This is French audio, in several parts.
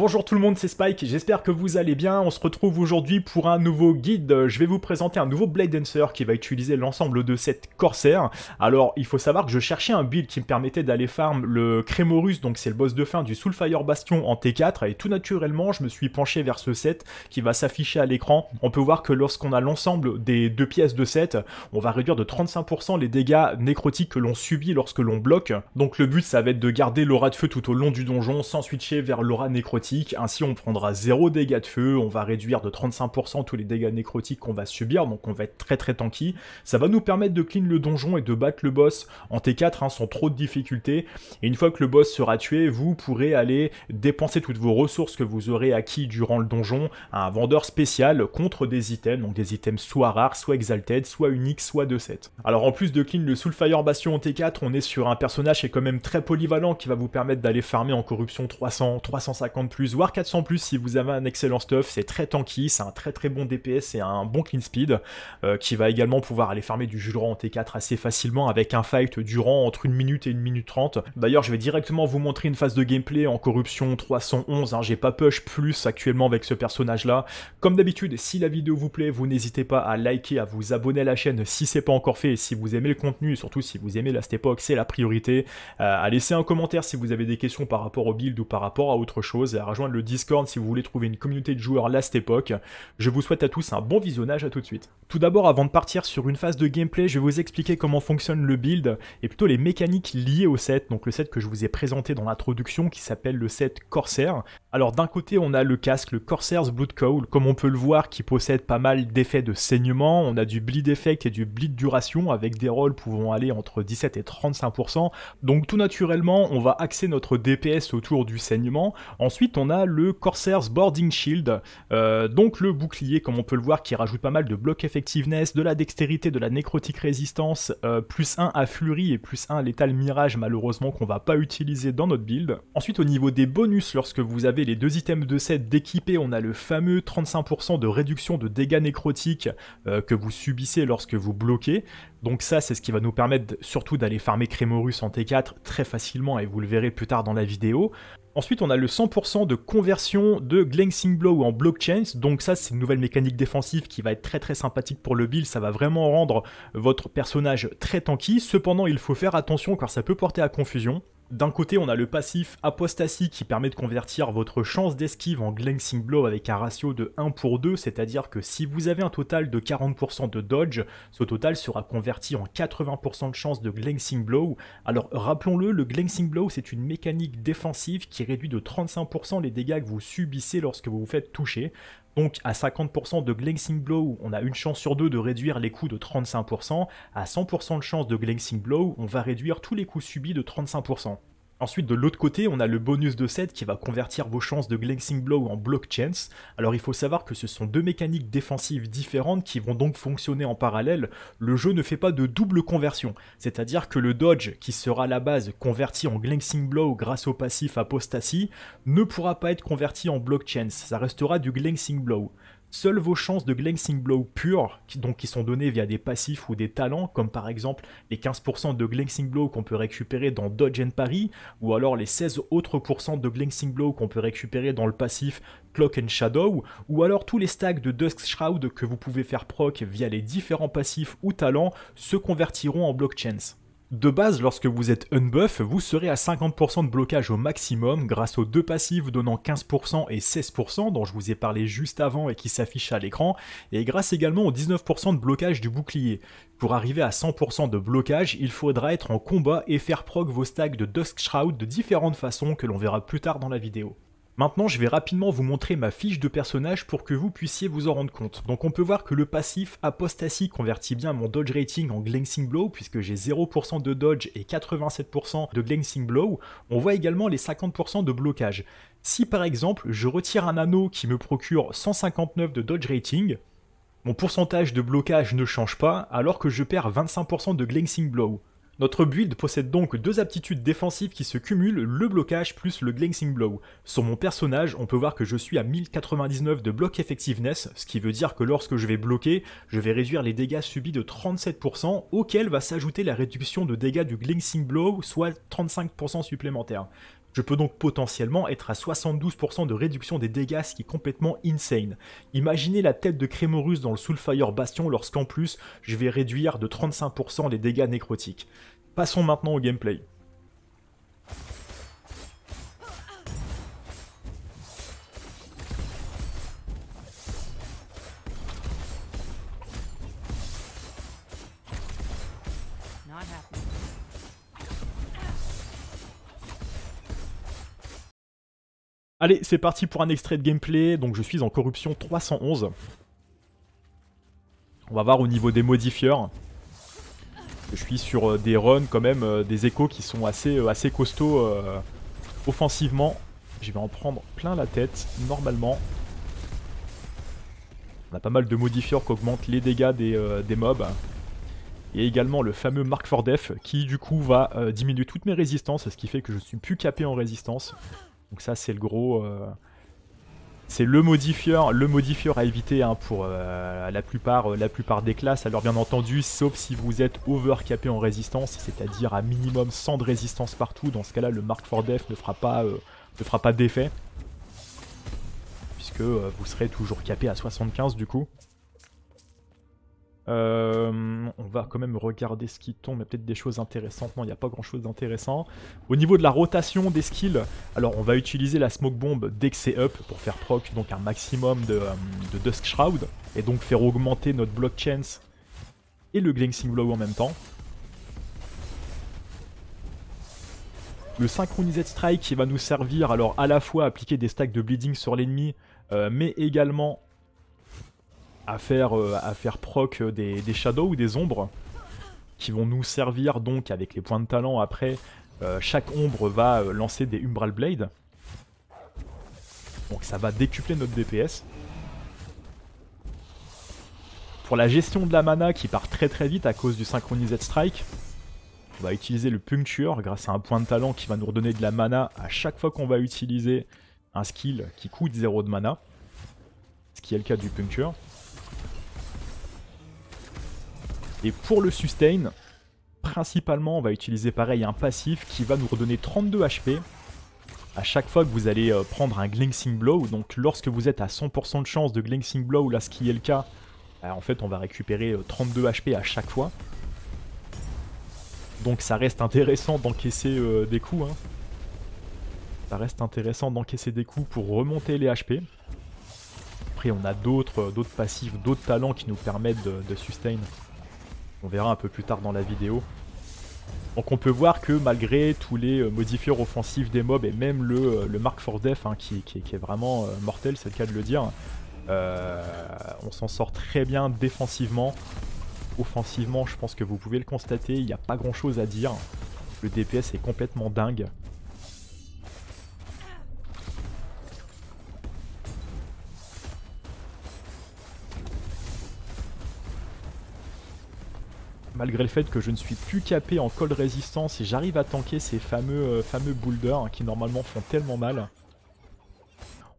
Bonjour tout le monde, c'est Spike, j'espère que vous allez bien. On se retrouve aujourd'hui pour un nouveau guide. Je vais vous présenter un nouveau Blade Dancer qui va utiliser l'ensemble de cette Corsair. Alors, il faut savoir que je cherchais un build qui me permettait d'aller farm le Crémorus, donc c'est le boss de fin du Soulfire Bastion en T4. Et tout naturellement, je me suis penché vers ce set qui va s'afficher à l'écran. On peut voir que lorsqu'on a l'ensemble des deux pièces de set, on va réduire de 35% les dégâts nécrotiques que l'on subit lorsque l'on bloque. Donc le but, ça va être de garder l'aura de feu tout au long du donjon sans switcher vers l'aura nécrotique ainsi, on prendra 0 dégâts de feu, on va réduire de 35% tous les dégâts nécrotiques qu'on va subir, donc on va être très très tanky. Ça va nous permettre de clean le donjon et de battre le boss en T4 hein, sans trop de difficultés. Et une fois que le boss sera tué, vous pourrez aller dépenser toutes vos ressources que vous aurez acquis durant le donjon à un vendeur spécial contre des items, donc des items soit rares, soit exalted, soit uniques, soit de 7. Alors en plus de clean le Soulfire Bastion en T4, on est sur un personnage qui est quand même très polyvalent qui va vous permettre d'aller farmer en corruption 300, 350 plus, voire 400 plus si vous avez un excellent stuff. C'est très tanky, c'est un très très bon DPS et un bon clean speed euh, qui va également pouvoir aller fermer du Juleran en T4 assez facilement avec un fight durant entre 1 minute et 1 minute 30. D'ailleurs, je vais directement vous montrer une phase de gameplay en corruption 311. Hein. J'ai pas push plus actuellement avec ce personnage là. Comme d'habitude, si la vidéo vous plaît, vous n'hésitez pas à liker, à vous abonner à la chaîne si c'est pas encore fait et si vous aimez le contenu, et surtout si vous aimez la époque, c'est la priorité. Euh, à laisser un commentaire si vous avez des questions par rapport au build ou par rapport à autre chose à rejoindre le Discord si vous voulez trouver une communauté de joueurs Last époque. Je vous souhaite à tous un bon visionnage, à tout de suite. Tout d'abord, avant de partir sur une phase de gameplay, je vais vous expliquer comment fonctionne le build et plutôt les mécaniques liées au set, donc le set que je vous ai présenté dans l'introduction qui s'appelle le set Corsair. Alors d'un côté, on a le casque, le Corsair's Blood Cowl, comme on peut le voir, qui possède pas mal d'effets de saignement. On a du bleed effect et du bleed duration, avec des rolls pouvant aller entre 17 et 35%. Donc tout naturellement, on va axer notre DPS autour du saignement. Ensuite, on a le Corsair's Boarding Shield, euh, donc le bouclier, comme on peut le voir, qui rajoute pas mal de block effectiveness, de la dextérité, de la nécrotique résistance, euh, plus 1 à flurry et plus 1 à l'étal mirage, malheureusement, qu'on va pas utiliser dans notre build. Ensuite, au niveau des bonus, lorsque vous avez les deux items de set d'équipé, on a le fameux 35% de réduction de dégâts nécrotiques euh, que vous subissez lorsque vous bloquez. Donc ça, c'est ce qui va nous permettre surtout d'aller farmer Crémorus en T4 très facilement et vous le verrez plus tard dans la vidéo. Ensuite, on a le 100% de conversion de Glancing Blow en blockchain. Donc ça, c'est une nouvelle mécanique défensive qui va être très très sympathique pour le build. Ça va vraiment rendre votre personnage très tanky. Cependant, il faut faire attention car ça peut porter à confusion d'un côté, on a le passif apostasie qui permet de convertir votre chance d'esquive en glancing blow avec un ratio de 1 pour 2, c'est-à-dire que si vous avez un total de 40% de dodge, ce total sera converti en 80% de chance de glancing blow. Alors rappelons-le, le glancing blow c'est une mécanique défensive qui réduit de 35% les dégâts que vous subissez lorsque vous vous faites toucher. Donc à 50% de Glancing Blow, on a une chance sur deux de réduire les coûts de 35%. À 100% de chance de Glancing Blow, on va réduire tous les coûts subis de 35%. Ensuite, de l'autre côté, on a le bonus de 7 qui va convertir vos chances de Glancing Blow en Block Chance. Alors il faut savoir que ce sont deux mécaniques défensives différentes qui vont donc fonctionner en parallèle. Le jeu ne fait pas de double conversion, c'est-à-dire que le dodge, qui sera à la base converti en Glancing Blow grâce au passif Apostasy, ne pourra pas être converti en Block Chance, ça restera du Glancing Blow. Seules vos chances de Glancing Blow pure, qui, donc qui sont données via des passifs ou des talents, comme par exemple les 15% de Glancing Blow qu'on peut récupérer dans Dodge and Parry, ou alors les 16 autres de Glancing Blow qu'on peut récupérer dans le passif Clock and Shadow, ou alors tous les stacks de Dusk Shroud que vous pouvez faire proc via les différents passifs ou talents, se convertiront en blockchains. De base, lorsque vous êtes unbuff, vous serez à 50% de blocage au maximum grâce aux deux passifs donnant 15% et 16% dont je vous ai parlé juste avant et qui s'affichent à l'écran, et grâce également aux 19% de blocage du bouclier. Pour arriver à 100% de blocage, il faudra être en combat et faire proc vos stacks de Dusk Shroud de différentes façons que l'on verra plus tard dans la vidéo. Maintenant, je vais rapidement vous montrer ma fiche de personnage pour que vous puissiez vous en rendre compte. Donc on peut voir que le passif apostasie convertit bien mon dodge rating en glancing blow puisque j'ai 0% de dodge et 87% de glancing blow. On voit également les 50% de blocage. Si par exemple, je retire un anneau qui me procure 159 de dodge rating, mon pourcentage de blocage ne change pas alors que je perds 25% de glancing blow. Notre build possède donc deux aptitudes défensives qui se cumulent, le blocage plus le glancing blow. Sur mon personnage, on peut voir que je suis à 1099 de block effectiveness, ce qui veut dire que lorsque je vais bloquer, je vais réduire les dégâts subis de 37%, auquel va s'ajouter la réduction de dégâts du glancing blow, soit 35% supplémentaire. Je peux donc potentiellement être à 72% de réduction des dégâts, ce qui est complètement insane. Imaginez la tête de Crémorus dans le Soulfire Bastion lorsqu'en plus, je vais réduire de 35% les dégâts nécrotiques. Passons maintenant au gameplay. Allez, c'est parti pour un extrait de gameplay. Donc je suis en corruption 311. On va voir au niveau des modifieurs. Je suis sur euh, des runs quand même, euh, des échos qui sont assez, euh, assez costauds offensivement. Je vais en prendre plein la tête, normalement. On a pas mal de modifieurs qui augmentent les dégâts des, mobs. Et également le fameux Mark for Death qui du coup va diminuer toutes mes résistances, ce qui fait que je suis plus capé en résistance. Donc ça c'est le gros c'est le modifieur, le à éviter hein, pour euh, la, plupart, euh, la plupart des classes. Alors bien entendu, sauf si vous êtes overcapé en résistance, c'est-à-dire à minimum 100 de résistance partout. Dans ce cas-là, le Mark for Death ne fera pas, euh, ne fera pas d'effet. Puisque vous serez toujours capé à 75 du coup. Euh, on va quand même regarder ce qui tombe, il y a peut-être des choses intéressantes. Non, il n'y a pas grand-chose d'intéressant. Au niveau de la rotation des skills, alors on va utiliser la smoke bomb dès que c'est up pour faire proc donc un maximum euh, de, Dusk Shroud et donc faire augmenter notre block chance et le glancing blow en même temps. Le synchronized strike qui va nous servir alors à la fois à appliquer des stacks de bleeding sur l'ennemi euh, mais également à faire, euh, à faire proc euh, des, shadows ou des ombres qui vont nous servir donc avec les points de talent après. Euh, chaque ombre va lancer des Umbral Blades. Donc ça va décupler notre DPS. Pour la gestion de la mana qui part très très vite à cause du synchronized strike, on va utiliser le puncture grâce à un point de talent qui va nous redonner de la mana à chaque fois qu'on va utiliser un skill qui coûte 0 de mana, ce qui est le cas du puncture. Et pour le sustain, principalement, on va utiliser pareil un passif qui va nous redonner 32 HP à chaque fois que vous allez euh, prendre un Glancing Blow. Donc lorsque vous êtes à 100% de chance de Glancing Blow, là ce qui est le cas, bah, en fait on va récupérer 32 euh, HP à chaque fois. Donc ça reste intéressant d'encaisser euh, des coups. Hein. Ça reste intéressant d'encaisser des coups pour remonter les HP. Après on a d'autres passifs, d'autres talents qui nous permettent de, de sustain. On verra un peu plus tard dans la vidéo. Donc on peut voir que malgré tous les euh, modifieurs offensifs des mobs et même le, euh, Mark for Death hein, qui, est vraiment euh, mortel, c'est le cas de le dire, on s'en sort très bien défensivement. Offensivement, je pense que vous pouvez le constater, il n'y a pas grand chose à dire. Le DPS est complètement dingue. malgré le fait que je ne suis plus capé en cold résistance et j'arrive à tanker ces fameux, euh, fameux boulders hein, qui normalement font tellement mal.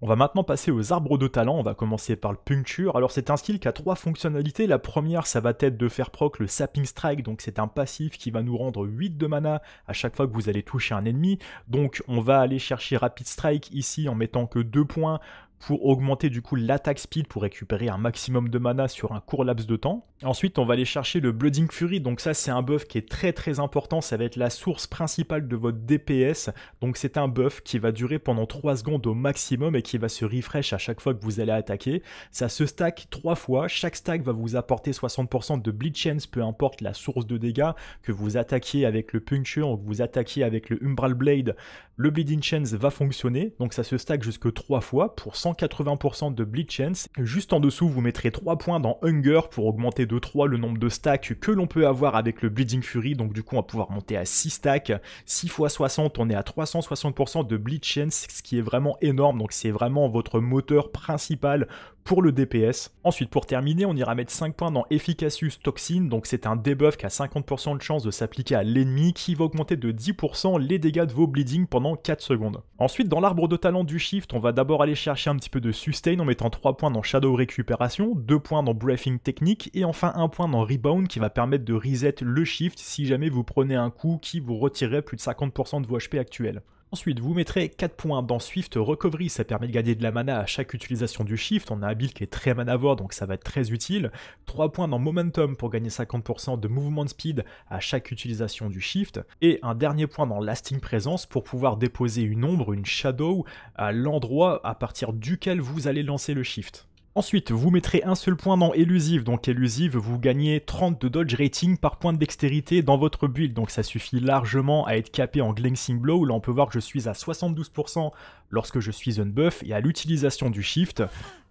On va maintenant passer aux arbres de talent, on va commencer par le puncture. Alors c'est un skill qui a trois fonctionnalités, la première ça va être de faire proc le sapping strike, donc c'est un passif qui va nous rendre 8 de mana à chaque fois que vous allez toucher un ennemi. Donc on va aller chercher rapid strike ici en mettant que 2 points pour augmenter du coup l'attaque speed pour récupérer un maximum de mana sur un court laps de temps. Ensuite, on va aller chercher le Blooding Fury, donc ça c'est un buff qui est très très important, ça va être la source principale de votre DPS, donc c'est un buff qui va durer pendant 3 secondes au maximum et qui va se refresh à chaque fois que vous allez attaquer. Ça se stack 3 fois, chaque stack va vous apporter 60% de bleed chance, peu importe la source de dégâts, que vous attaquiez avec le Puncture ou que vous attaquiez avec le Umbral Blade, le Bleeding Chance va fonctionner, donc ça se stack jusque 3 fois pour 100 180% de Bleed Chance. Juste en dessous, vous mettrez 3 points dans Hunger pour augmenter de 3 le nombre de stacks que l'on peut avoir avec le Bleeding Fury. Donc du coup, on va pouvoir monter à 6 stacks. 6 x 60, on est à 360% de Bleed Chance, ce qui est vraiment énorme. Donc c'est vraiment votre moteur principal pour le DPS. Ensuite, pour terminer, on ira mettre 5 points dans Efficacious Toxin, donc c'est un debuff qui a 50% de chance de s'appliquer à l'ennemi, qui va augmenter de 10% les dégâts de vos bleeding pendant 4 secondes. Ensuite, dans l'arbre de talent du shift, on va d'abord aller chercher un petit peu de sustain en mettant 3 points dans Shadow Récupération, 2 points dans Breathing Technique, et enfin 1 point dans Rebound qui va permettre de reset le shift si jamais vous prenez un coup qui vous retirerait plus de 50% de vos HP actuels. Ensuite, vous mettrez 4 points dans Swift Recovery, ça permet de gagner de la mana à chaque utilisation du Shift, on a un build qui est très manavore donc ça va être très utile. 3 points dans Momentum pour gagner 50% de mouvement de speed à chaque utilisation du Shift. Et un dernier point dans Lasting Presence pour pouvoir déposer une ombre, une shadow, à l'endroit à partir duquel vous allez lancer le Shift. Ensuite, vous mettrez un seul point dans élusive. Donc élusive, vous gagnez 30 de dodge rating par point de dextérité dans votre build. Donc ça suffit largement à être capé en glancing blow. Là, on peut voir que je suis à 72% lorsque je suis un buff et à l'utilisation du shift,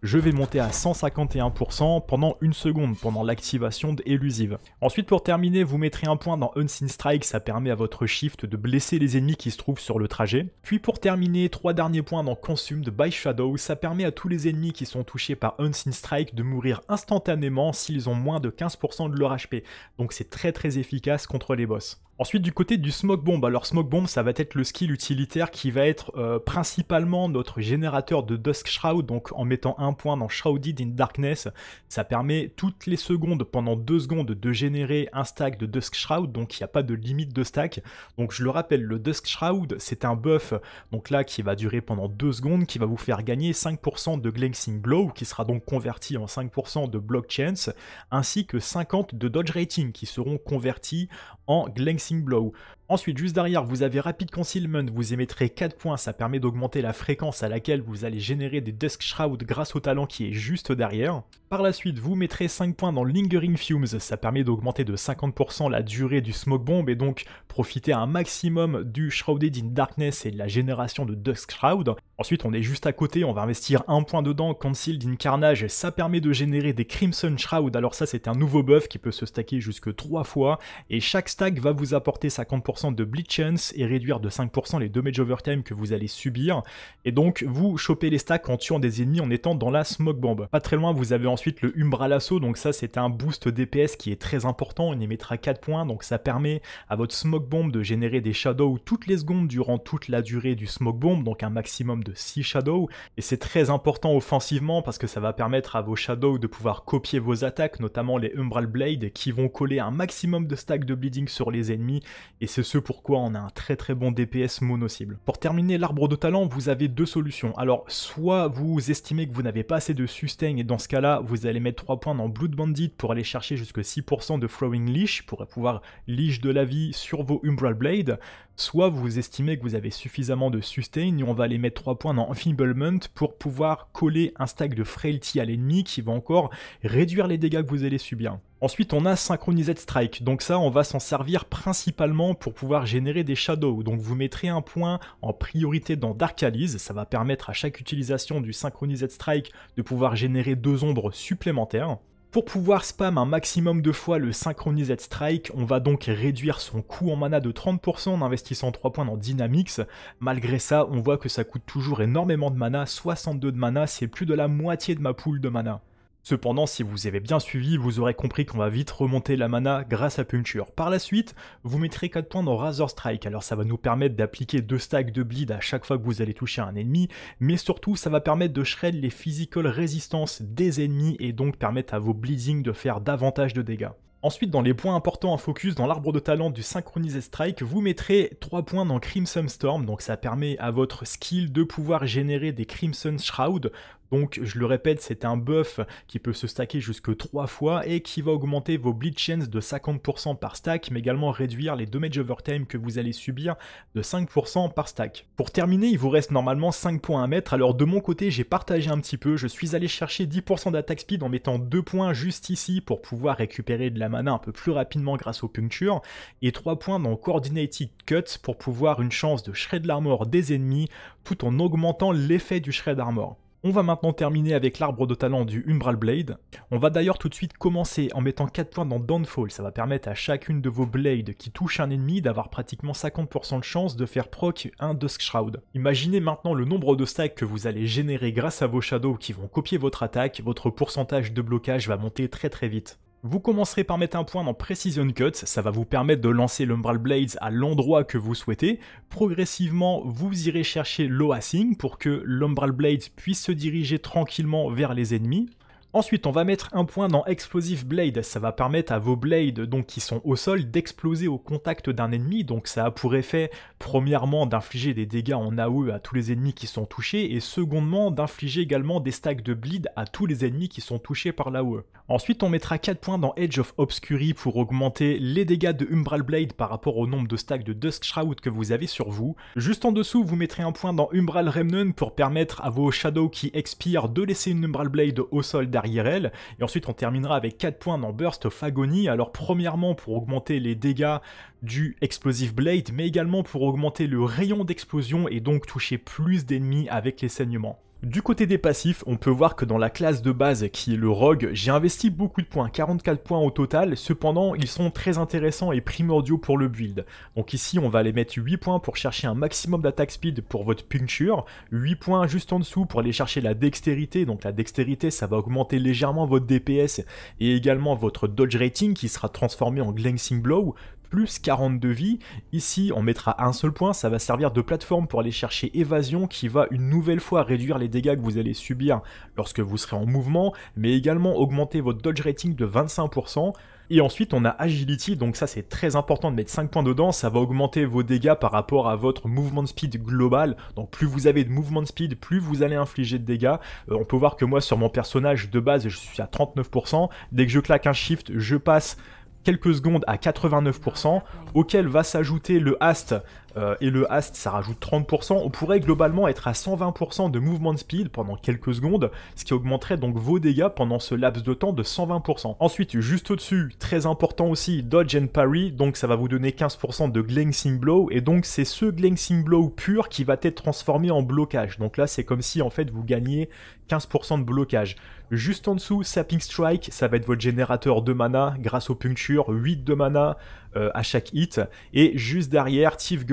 je vais monter à 151% pendant une seconde, pendant l'activation d'élusive. Ensuite pour terminer, vous mettrez un point dans Unseen Strike, ça permet à votre shift de blesser les ennemis qui se trouvent sur le trajet. Puis pour terminer, trois derniers points dans Consumed by Shadow, ça permet à tous les ennemis qui sont touchés par Unseen Strike de mourir instantanément s'ils ont moins de 15% de leur HP. Donc c'est très très efficace contre les boss. Ensuite, du côté du smoke bomb, alors smoke bomb, ça va être le skill utilitaire qui va être euh, principalement notre générateur de dusk shroud. Donc, en mettant un point dans shrouded in darkness, ça permet toutes les secondes, pendant deux secondes, de générer un stack de dusk shroud. Donc, il n'y a pas de limite de stack. Donc, je le rappelle, le dusk shroud, c'est un buff. Donc là, qui va durer pendant deux secondes, qui va vous faire gagner 5% de glancing blow, qui sera donc converti en 5% de block chance, ainsi que 50 de dodge rating, qui seront convertis en Glancing Blow. Ensuite, juste derrière, vous avez Rapid Concealment, vous émettrez 4 points, ça permet d'augmenter la fréquence à laquelle vous allez générer des Dusk Shroud grâce au talent qui est juste derrière. Par la suite, vous mettrez 5 points dans Lingering Fumes, ça permet d'augmenter de 50% la durée du Smoke Bomb et donc profiter un maximum du Shrouded in Darkness et de la génération de Dusk Shroud. Ensuite, on est juste à côté, on va investir 1 point dedans, Concealed in Carnage, ça permet de générer des Crimson Shroud, alors ça c'est un nouveau buff qui peut se stacker jusque 3 fois, et chaque stack va vous apporter 50% de bleed chance et réduire de 5% les damage overtime que vous allez subir. Et donc, vous chopez les stacks en tuant des ennemis en étant dans la smoke bomb. Pas très loin, vous avez ensuite le umbral Assault donc ça c'est un boost DPS qui est très important, on y mettra 4 points, donc ça permet à votre smoke bomb de générer des shadows toutes les secondes durant toute la durée du smoke bomb, donc un maximum de 6 shadows, et c'est très important offensivement parce que ça va permettre à vos shadows de pouvoir copier vos attaques, notamment les Umbral Blade, qui vont coller un maximum de stacks de bleeding sur les ennemis, et ce ce pourquoi on a un très très bon DPS mono-cible. Pour terminer l'arbre de talent, vous avez deux solutions. Alors, soit vous estimez que vous n'avez pas assez de sustain et dans ce cas-là, vous allez mettre 3 points dans Blood Bandit pour aller chercher jusqu'à 6% de Throwing Leash pour pouvoir leash de la vie sur vos Umbral Blade. Soit vous estimez que vous avez suffisamment de sustain et on va aller mettre 3 points dans Enfeeblement pour pouvoir coller un stack de Frailty à l'ennemi qui va encore réduire les dégâts que vous allez subir. Ensuite, on a Synchronized Strike. Donc ça, on va s'en servir principalement pour pouvoir générer des shadows. Donc vous mettrez un point en priorité dans Dark Alice. Ça va permettre à chaque utilisation du Synchronized Strike de pouvoir générer deux ombres supplémentaires. Pour pouvoir spam un maximum de fois le Synchronized Strike, on va donc réduire son coût en mana de 30% en investissant 3 points dans Dynamics. Malgré ça, on voit que ça coûte toujours énormément de mana, 62 de mana, c'est plus de la moitié de ma poule de mana. Cependant, si vous avez bien suivi, vous aurez compris qu'on va vite remonter la mana grâce à Puncture. Par la suite, vous mettrez 4 points dans Razor Strike, alors ça va nous permettre d'appliquer 2 stacks de bleed à chaque fois que vous allez toucher un ennemi, mais surtout ça va permettre de shred les physical résistances des ennemis et donc permettre à vos bleeding de faire davantage de dégâts. Ensuite, dans les points importants à focus, dans l'arbre de talent du synchronisé strike, vous mettrez 3 points dans Crimson Storm, donc ça permet à votre skill de pouvoir générer des Crimson Shroud, donc je le répète, c'est un buff qui peut se stacker jusque 3 fois et qui va augmenter vos bleed chance de 50% par stack, mais également réduire les damage overtime que vous allez subir de 5% par stack. Pour terminer, il vous reste normalement 5 points à mettre, alors de mon côté j'ai partagé un petit peu, je suis allé chercher 10% d'attaque speed en mettant 2 points juste ici pour pouvoir récupérer de la mana un peu plus rapidement grâce aux punctures, et 3 points dans Coordinated Cut pour pouvoir une chance de shred l'armor des ennemis tout en augmentant l'effet du shred armor. On va maintenant terminer avec l'arbre de talent du Umbral Blade. On va d'ailleurs tout de suite commencer en mettant 4 points dans Downfall, ça va permettre à chacune de vos blades qui touchent un ennemi d'avoir pratiquement 50% de chance de faire proc un Dusk Shroud. Imaginez maintenant le nombre de stacks que vous allez générer grâce à vos shadows qui vont copier votre attaque, votre pourcentage de blocage va monter très très vite. Vous commencerez par mettre un point dans Precision Cut, ça va vous permettre de lancer l'Umbral Blades à l'endroit que vous souhaitez. Progressivement, vous irez chercher l'Oasing pour que l'Umbral Blades puisse se diriger tranquillement vers les ennemis. Ensuite, on va mettre un point dans Explosive Blade. Ça va permettre à vos blades, donc qui sont au sol, d'exploser au contact d'un ennemi. Donc ça a pour effet, premièrement, d'infliger des dégâts en AOE à tous les ennemis qui sont touchés, et secondement, d'infliger également des stacks de bleed à tous les ennemis qui sont touchés par l'AOE. Ensuite, on mettra 4 points dans Edge of Obscurity pour augmenter les dégâts de Umbral Blade par rapport au nombre de stacks de Dusk Shroud que vous avez sur vous. Juste en dessous, vous mettrez un point dans Umbral Remnant pour permettre à vos Shadows qui expirent de laisser une Umbral Blade au sol derrière et ensuite, on terminera avec 4 points dans Burst of Agony. Alors, premièrement, pour augmenter les dégâts du Explosive Blade, mais également pour augmenter le rayon d'explosion et donc toucher plus d'ennemis avec les saignements. Du côté des passifs, on peut voir que dans la classe de base qui est le Rogue, j'ai investi beaucoup de points, 44 points au total, cependant ils sont très intéressants et primordiaux pour le build. Donc ici on va aller mettre 8 points pour chercher un maximum d'attaque speed pour votre puncture, 8 points juste en dessous pour aller chercher la dextérité, donc la dextérité ça va augmenter légèrement votre DPS et également votre dodge rating qui sera transformé en glancing blow, plus 42 vie, Ici, on mettra un seul point, ça va servir de plateforme pour aller chercher évasion qui va une nouvelle fois réduire les dégâts que vous allez subir lorsque vous serez en mouvement, mais également augmenter votre dodge rating de 25%. Et ensuite, on a Agility, donc ça c'est très important de mettre 5 points dedans, ça va augmenter vos dégâts par rapport à votre mouvement de speed global. Donc plus vous avez de mouvement de speed, plus vous allez infliger de dégâts. Euh, on peut voir que moi sur mon personnage de base, je suis à 39%. Dès que je claque un shift, je passe quelques secondes à 89%, auquel va s'ajouter le haste euh, et le haste ça rajoute 30%, on pourrait globalement être à 120% de mouvement de speed pendant quelques secondes, ce qui augmenterait donc vos dégâts pendant ce laps de temps de 120%. Ensuite, juste au-dessus, très important aussi, dodge and parry, donc ça va vous donner 15% de glancing blow, et donc c'est ce glancing blow pur qui va être transformé en blocage. Donc là, c'est comme si en fait vous gagnez 15% de blocage. Juste en dessous, Sapping Strike, ça va être votre générateur de mana grâce aux punctures, 8 de mana euh, à chaque hit. Et juste derrière, Thief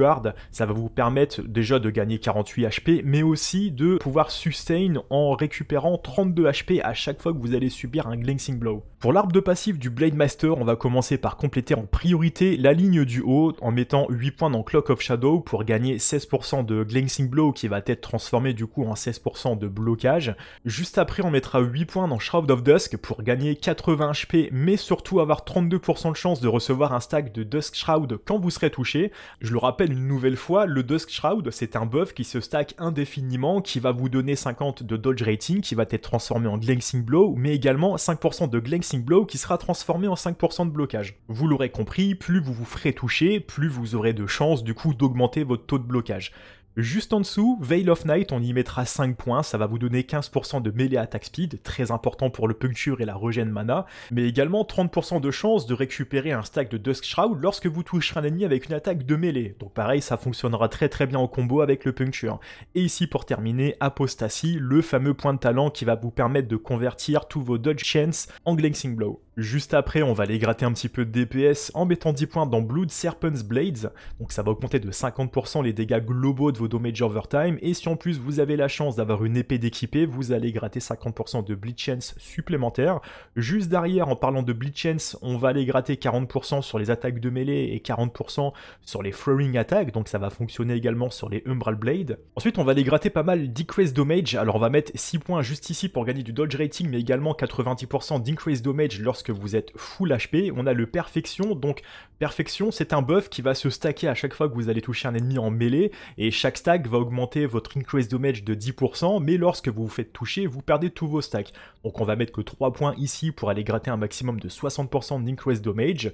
ça va vous permettre déjà de gagner 48 HP, mais aussi de pouvoir sustain en récupérant 32 HP à chaque fois que vous allez subir un glancing blow. Pour l'arbre de passif du Blade Master, on va commencer par compléter en priorité la ligne du haut en mettant 8 points dans Clock of Shadow pour gagner 16% de glancing blow qui va être transformé du coup en 16% de blocage. Juste après, on mettra 8 points dans Shroud of Dusk pour gagner 80 HP, mais surtout avoir 32% de chance de recevoir un stack de Dusk Shroud quand vous serez touché. Je le rappelle une nouvelle fois, le Dusk Shroud, c'est un buff qui se stack indéfiniment, qui va vous donner 50 de dodge rating, qui va être transformé en glancing blow, mais également 5% de glancing blow qui sera transformé en 5% de blocage. Vous l'aurez compris, plus vous vous ferez toucher, plus vous aurez de chances du coup d'augmenter votre taux de blocage. Juste en dessous, Veil of Night, on y mettra 5 points, ça va vous donner 15% de melee attack speed, très important pour le puncture et la regen mana, mais également 30% de chance de récupérer un stack de Dusk Shroud lorsque vous toucherez un ennemi avec une attaque de mêlée. Donc pareil, ça fonctionnera très très bien en combo avec le puncture. Et ici pour terminer, Apostasy, le fameux point de talent qui va vous permettre de convertir tous vos dodge chance en glancing blow. Juste après, on va les gratter un petit peu de DPS en mettant 10 points dans Blood Serpent's Blades. Donc ça va augmenter de 50% les dégâts globaux de vos damage Time Et si en plus vous avez la chance d'avoir une épée d'équipée, vous allez gratter 50% de Bleach chance supplémentaire. Juste derrière, en parlant de Bleach chance, on va aller gratter 40% sur les attaques de mêlée et 40% sur les throwing attacks. Donc ça va fonctionner également sur les Umbral Blade. Ensuite, on va les gratter pas mal Decrease damage. Alors on va mettre 6 points juste ici pour gagner du dodge rating, mais également 90% d'increase damage lorsque vous êtes full HP, on a le perfection, donc perfection c'est un buff qui va se stacker à chaque fois que vous allez toucher un ennemi en mêlée, et chaque stack va augmenter votre increase damage de 10%, mais lorsque vous vous faites toucher, vous perdez tous vos stacks. Donc on va mettre que 3 points ici pour aller gratter un maximum de 60% d'increase damage,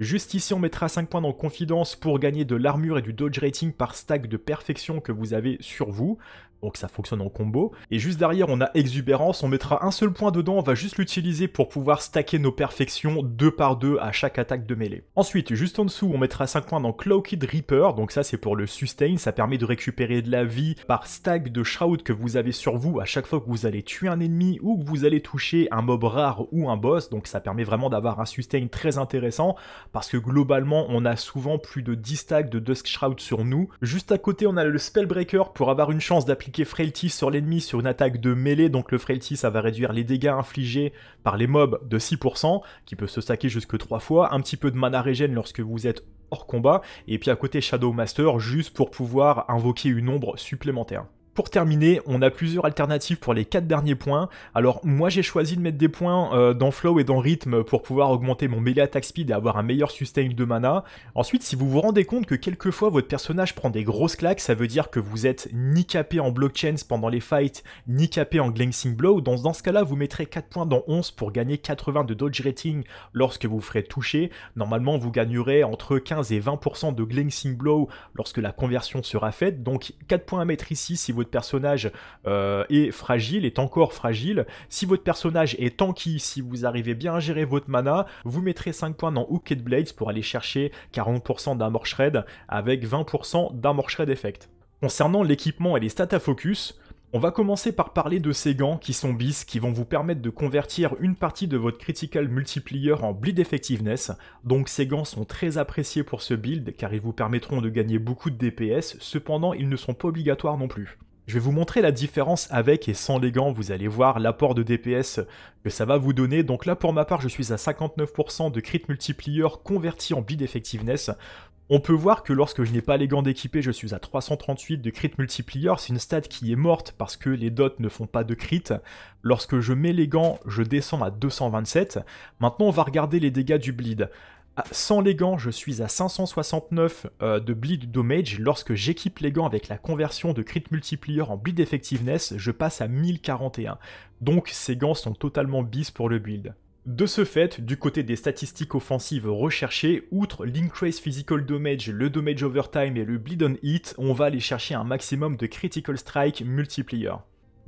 Juste ici, on mettra 5 points dans Confidence pour gagner de l'armure et du dodge rating par stack de perfection que vous avez sur vous donc ça fonctionne en combo. Et juste derrière, on a Exubérance, on mettra un seul point dedans, on va juste l'utiliser pour pouvoir stacker nos perfections deux par deux à chaque attaque de mêlée. Ensuite, juste en dessous, on mettra 5 points dans Cloaked Reaper, donc ça c'est pour le sustain, ça permet de récupérer de la vie par stack de Shroud que vous avez sur vous à chaque fois que vous allez tuer un ennemi ou que vous allez toucher un mob rare ou un boss, donc ça permet vraiment d'avoir un sustain très intéressant, parce que globalement, on a souvent plus de 10 stacks de Dusk Shroud sur nous. Juste à côté, on a le Spellbreaker pour avoir une chance d'appliquer appliquer Frailty sur l'ennemi sur une attaque de mêlée, donc le Frailty ça va réduire les dégâts infligés par les mobs de 6%, qui peut se stacker jusque 3 fois, un petit peu de mana régène lorsque vous êtes hors combat, et puis à côté Shadow Master juste pour pouvoir invoquer une ombre supplémentaire. Pour terminer, on a plusieurs alternatives pour les 4 derniers points. Alors moi j'ai choisi de mettre des points euh, dans flow et dans rythme pour pouvoir augmenter mon melee attack speed et avoir un meilleur sustain de mana. Ensuite, si vous vous rendez compte que quelquefois votre personnage prend des grosses claques, ça veut dire que vous êtes ni capé en blockchains pendant les fights, ni capé en glancing blow. Dans, dans ce cas-là, vous mettrez 4 points dans 11 pour gagner 80 de dodge rating lorsque vous, ferez toucher. Normalement, vous gagnerez entre 15 et 20% de glancing blow lorsque la conversion sera faite. Donc 4 points à mettre ici si vous votre personnage euh, est fragile, est encore fragile. Si votre personnage est tanky, si vous arrivez bien à gérer votre mana, vous mettrez 5 points dans Hooked Blades pour aller chercher 40% d'Armor Shred avec 20% d'Armor Shred Effect. Concernant l'équipement et les stats à focus, on va commencer par parler de ces gants qui sont bis, qui vont vous permettre de convertir une partie de votre critical multiplier en bleed effectiveness. Donc ces gants sont très appréciés pour ce build car ils vous permettront de gagner beaucoup de DPS, cependant ils ne sont pas obligatoires non plus. Je vais vous montrer la différence avec et sans les gants, vous allez voir l'apport de DPS que ça va vous donner. Donc là pour ma part je suis à 59% de crit multiplier converti en bid effectiveness. On peut voir que lorsque je n'ai pas les gants d'équipé, je suis à 338 de crit multiplier, c'est une stat qui est morte parce que les dots ne font pas de crit. Lorsque je mets les gants, je descends à 227. Maintenant on va regarder les dégâts du bleed. Ah, sans les gants, je suis à 569 euh, de bleed damage. Lorsque j'équipe les gants avec la conversion de crit multiplier en bleed effectiveness, je passe à 1041. Donc ces gants sont totalement bis pour le build. De ce fait, du côté des statistiques offensives recherchées, outre l'increase physical damage, le damage overtime et le bleed on hit, on va aller chercher un maximum de critical strike multiplier.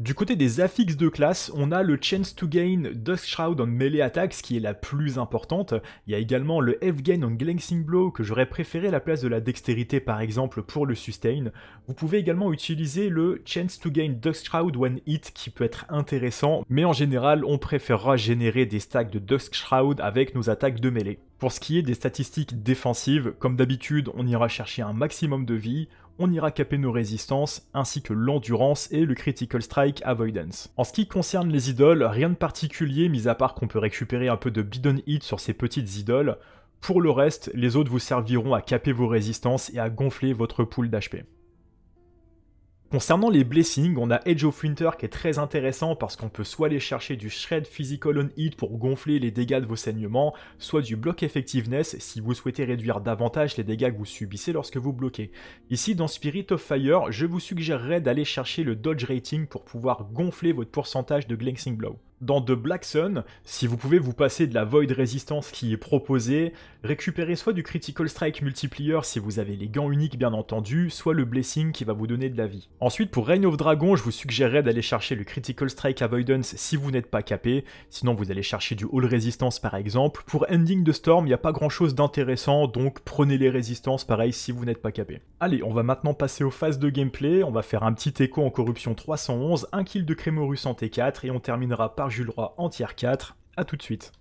Du côté des affixes de classe, on a le Chance to Gain Dusk Shroud on Melee Attacks qui est la plus importante. Il y a également le Health Gain on Glancing Blow que j'aurais préféré à la place de la dextérité par exemple pour le sustain. Vous pouvez également utiliser le Chance to Gain Dusk Shroud One Hit qui peut être intéressant, mais en général on préférera générer des stacks de Dusk Shroud avec nos attaques de mêlée. Pour ce qui est des statistiques défensives, comme d'habitude on ira chercher un maximum de vie, on ira caper nos résistances, ainsi que l'endurance et le critical strike avoidance. En ce qui concerne les idoles, rien de particulier, mis à part qu'on peut récupérer un peu de bidon hit sur ces petites idoles, pour le reste, les autres vous serviront à caper vos résistances et à gonfler votre pool d'HP. Concernant les blessings, on a Edge of Winter qui est très intéressant parce qu'on peut soit aller chercher du Shred Physical on Hit pour gonfler les dégâts de vos saignements, soit du Block Effectiveness si vous souhaitez réduire davantage les dégâts que vous subissez lorsque vous bloquez. Ici, dans Spirit of Fire, je vous suggérerais d'aller chercher le Dodge Rating pour pouvoir gonfler votre pourcentage de Glancing Blow dans The Black Sun, si vous pouvez vous passer de la Void Resistance qui est proposée, récupérez soit du Critical Strike Multiplier si vous avez les gants uniques bien entendu, soit le Blessing qui va vous donner de la vie. Ensuite, pour Reign of Dragon, je vous suggérerais d'aller chercher le Critical Strike Avoidance si vous n'êtes pas capé, sinon vous allez chercher du All Resistance par exemple. Pour Ending the Storm, il n'y a pas grand chose d'intéressant, donc prenez les résistances pareil si vous n'êtes pas capé. Allez, on va maintenant passer aux phases de gameplay, on va faire un petit écho en Corruption 311, un kill de Crémorus en T4 et on terminera par Jules Roy en tier 4. A tout de suite.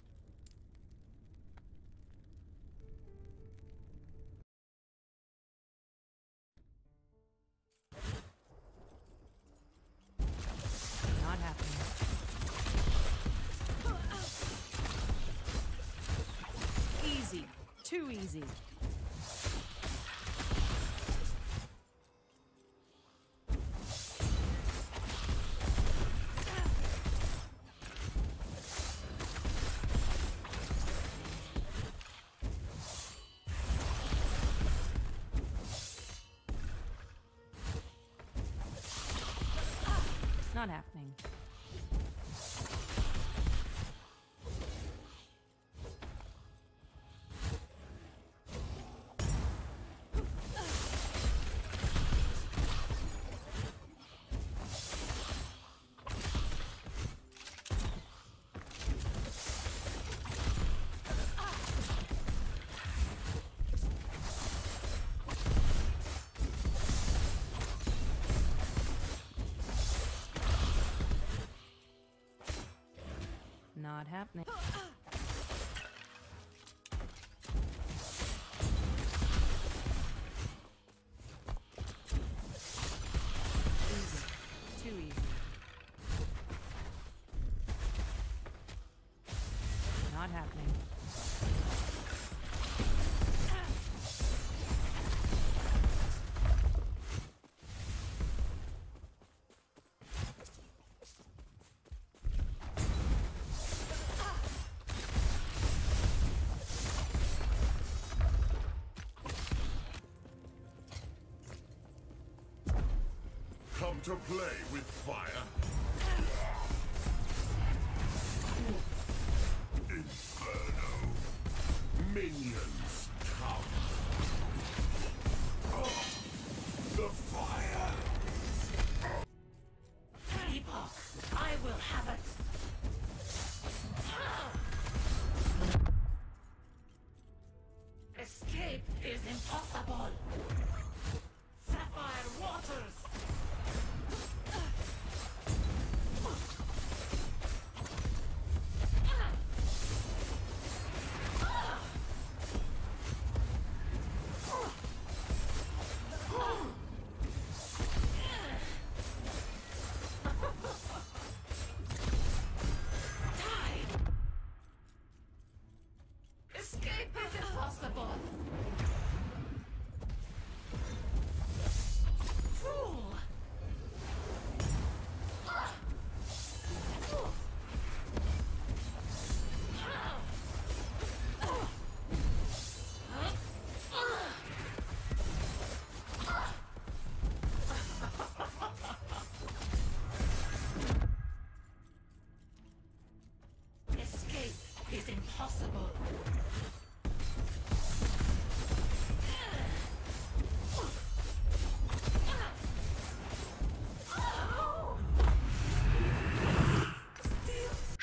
Too easy. not happening. Not happening. come to play with fire? Inferno. Minion.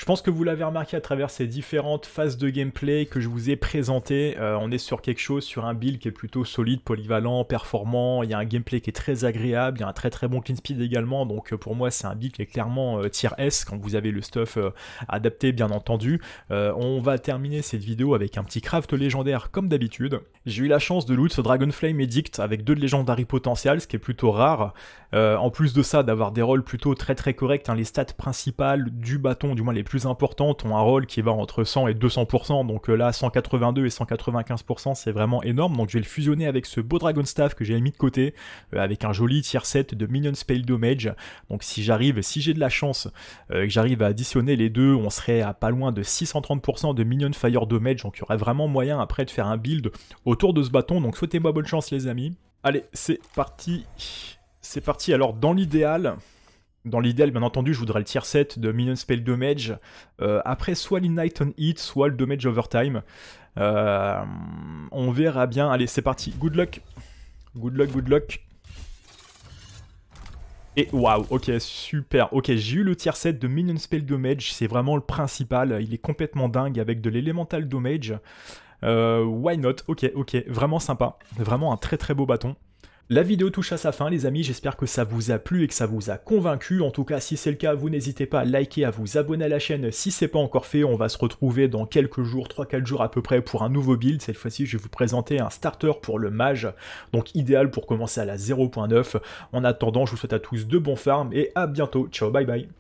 Je pense que vous l'avez remarqué à travers ces différentes phases de gameplay que je vous ai présentées. Euh, on est sur quelque chose, sur un build qui est plutôt solide, polyvalent, performant. Il y a un gameplay qui est très agréable. Il y a un très très bon clean speed également. Donc euh, pour moi, c'est un build qui est clairement euh, tier S quand vous avez le stuff adapté, bien entendu. on va terminer cette vidéo avec un petit craft légendaire comme d'habitude. J'ai eu la chance de loot ce Dragonflame Edict avec deux légendaires potentiels, ce qui est plutôt rare. en plus de ça, d'avoir des rôles plutôt très très corrects. Hein, les stats principales du bâton, du moins les plus importantes ont un rôle qui va entre 100 et 200%, donc euh, là 182 et 195% c'est vraiment énorme, donc je vais le fusionner avec ce beau Dragon Staff que j'ai mis de côté, euh, avec un joli tier 7 de Minion Spell Damage, donc si j'arrive, si j'ai de la chance euh, que j'arrive à additionner les deux, on serait à pas loin de 630% de Minion Fire Damage, donc il y aurait vraiment moyen après de faire un build autour de ce bâton, donc souhaitez-moi bonne chance les amis. Allez, c'est parti, c'est parti, alors dans l'idéal dans l'idéal, bien entendu, je voudrais le tier 7 de Minion Spell Damage. Euh, après, soit l'Ignite on Hit, soit le Damage Overtime. Euh, on verra bien. Allez, c'est parti. Good luck. Good luck, good luck. Et waouh, ok, super. Ok, j'ai eu le tier 7 de Minion Spell Damage. C'est vraiment le principal. Il est complètement dingue avec de l'Elemental Damage. Euh, why not Ok, ok. Vraiment sympa. Vraiment un très très beau bâton. La vidéo touche à sa fin les amis, j'espère que ça vous a plu et que ça vous a convaincu. En tout cas, si c'est le cas, vous n'hésitez pas à liker, à vous abonner à la chaîne si c'est pas encore fait. On va se retrouver dans quelques jours, 3-4 jours à peu près pour un nouveau build. Cette fois-ci, je vais vous présenter un starter pour le mage, donc idéal pour commencer à la 0.9. En attendant, je vous souhaite à tous de bons farms et à bientôt. Ciao, bye bye